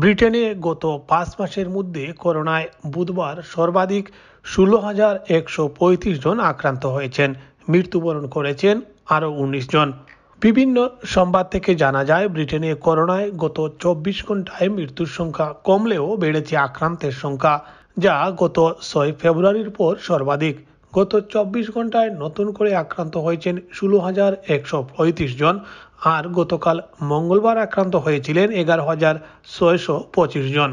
ব্রিটেনে গত পাঁচ মাসের মধ্যে করোনায় বুধবার সর্বাধিক ষোলো হাজার একশো পঁয়ত্রিশ জন আক্রান্ত হয়েছেন মৃত্যুবরণ করেছেন আরও উনিশ জন বিভিন্ন সংবাদ থেকে জানা যায় ব্রিটেনে করোনায় গত চব্বিশ ঘন্টায় মৃত্যুর সংখ্যা কমলেও বেড়েছে আক্রান্তের সংখ্যা যা গত ছয় ফেব্রুয়ারির পর সর্বাধিক গত চব্বিশ ঘন্টায় নতুন করে আক্রান্ত হয়েছেন ষোলো হাজার একশো পঁয়ত্রিশ জন আর গতকাল মঙ্গলবার আক্রান্ত হয়েছিলেন এগারো হাজার ছয়শো পঁচিশ জন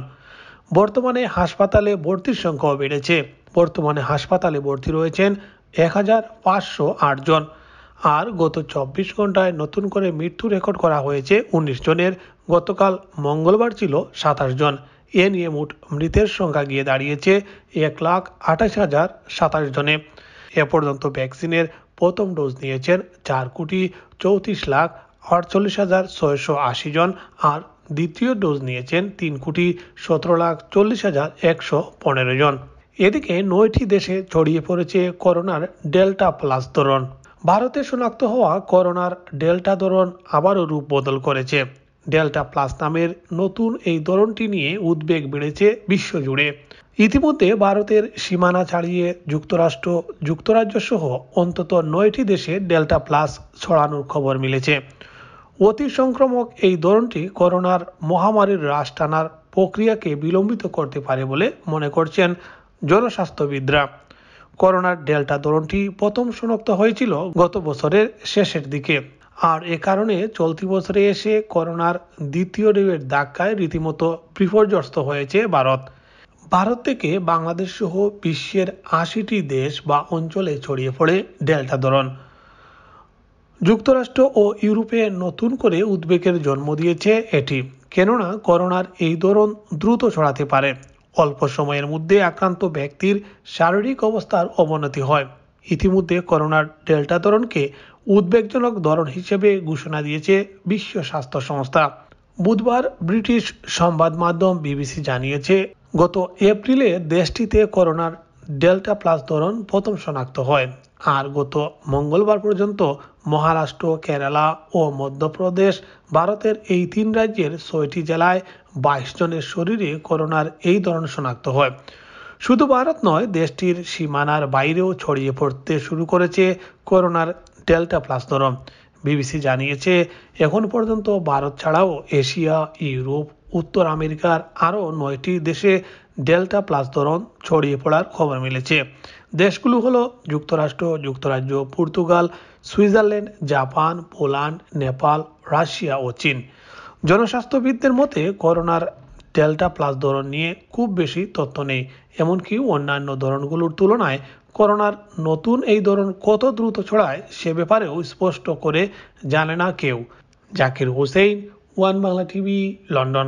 বর্তমানে হাসপাতালে ভর্তির সংখ্যাও বেড়েছে বর্তমানে হাসপাতালে ভর্তি রয়েছেন এক হাজার পাঁচশো জন আর গত চব্বিশ ঘন্টায় নতুন করে মৃত্যু রেকর্ড করা হয়েছে উনিশ জনের গতকাল মঙ্গলবার ছিল সাতাশ জন এ নিয়ে মোট মৃতের সংখ্যা গিয়ে দাঁড়িয়েছে এক লাখ আঠাশ হাজার সাতাশ জনে এ পর্যন্ত ভ্যাকসিনের প্রথম ডোজ নিয়েছেন চার কোটি চৌত্রিশ লাখ আটচল্লিশ হাজার ছয়শো আশি জন আর দ্বিতীয় ডোজ নিয়েছেন তিন কোটি সতেরো লাখ চল্লিশ হাজার একশো পনেরো জন এদিকে নয়টি দেশে ছড়িয়ে পড়েছে করোনার ডেল্টা প্লাস ধরন ভারতে শনাক্ত হওয়া করোনার ডেল্টা ধরন আবারও রূপ বদল করেছে ডেল্টা প্লাস নামের নতুন এই ধরনটি নিয়ে উদ্বেগ বেড়েছে বিশ্বজুড়ে ইতিমধ্যে ভারতের সীমানা ছাড়িয়ে যুক্তরাষ্ট্র যুক্তরাজ্য সহ অন্তত নয়টি দেশে ডেল্টা প্লাস ছড়ানোর খবর মিলেছে অতি সংক্রমক এই ধরনটি করোনার মহামারীর হ্রাস টানার প্রক্রিয়াকে বিলম্বিত করতে পারে বলে মনে করছেন জনস্বাস্থ্যবিদরা করোনার ডেল্টা ধরনটি প্রথম শনাক্ত হয়েছিল গত বছরের শেষের দিকে আর এ কারণে চলতি বছরে এসে করোনার দ্বিতীয় ঢেউয়ের ধাক্কায় রীতিমতো বিপর্যস্ত হয়েছে ভারত ভারত থেকে বাংলাদেশ সহ বিশ্বের আশিটি দেশ বা অঞ্চলে ছড়িয়ে পড়ে ডেল্টা ধরন যুক্তরাষ্ট্র ও ইউরোপে নতুন করে উদ্বেগের জন্ম দিয়েছে এটি কেননা করোনার এই ধরন দ্রুত ছড়াতে পারে অল্প সময়ের মধ্যে আক্রান্ত ব্যক্তির শারীরিক অবস্থার অবনতি হয় ইতিমধ্যে করোনার ডেল্টা ধরনকে উদ্বেগজনক ধরন হিসেবে ঘোষণা দিয়েছে বিশ্ব স্বাস্থ্য সংস্থা বুধবার ব্রিটিশ সংবাদ মাধ্যম বিবিসি জানিয়েছে গত এপ্রিলে দেশটিতে করোনার ডেল্টা প্লাস ধরন প্রথম শনাক্ত হয় আর গত মঙ্গলবার পর্যন্ত মহারাষ্ট্র কেরালা ও মধ্যপ্রদেশ ভারতের এই তিন রাজ্যের ছয়টি জেলায় বাইশ জনের শরীরে করোনার এই ধরন শনাক্ত হয় শুধু ভারত নয় দেশটির সীমানার বাইরেও ছড়িয়ে পড়তে শুরু করেছে করোনার ডেল্টা প্লাস ধরন বিবিসি জানিয়েছে এখন পর্যন্ত ভারত ছাড়াও এশিয়া ইউরোপ উত্তর আমেরিকার আরও নয়টি দেশে ডেল্টা প্লাস ধরন ছড়িয়ে পড়ার খবর মিলেছে দেশগুলো হলো যুক্তরাষ্ট্র যুক্তরাজ্য Portugal Switzerland Japan Poland Nepal Russia ও চীন জনস্বাস্থ্যবিদদের মতে করোনার ডেল্টা প্লাস ধরন নিয়ে খুব বেশি তথ্য নেই এমনকি অন্যান্য ধরনগুলোর তুলনায় করোনার নতুন এই ধরন কত দ্রুত ছড়ায় সে ব্যাপারেও স্পষ্ট করে জানে না কেউ Zakir Hossain one Bangla TV London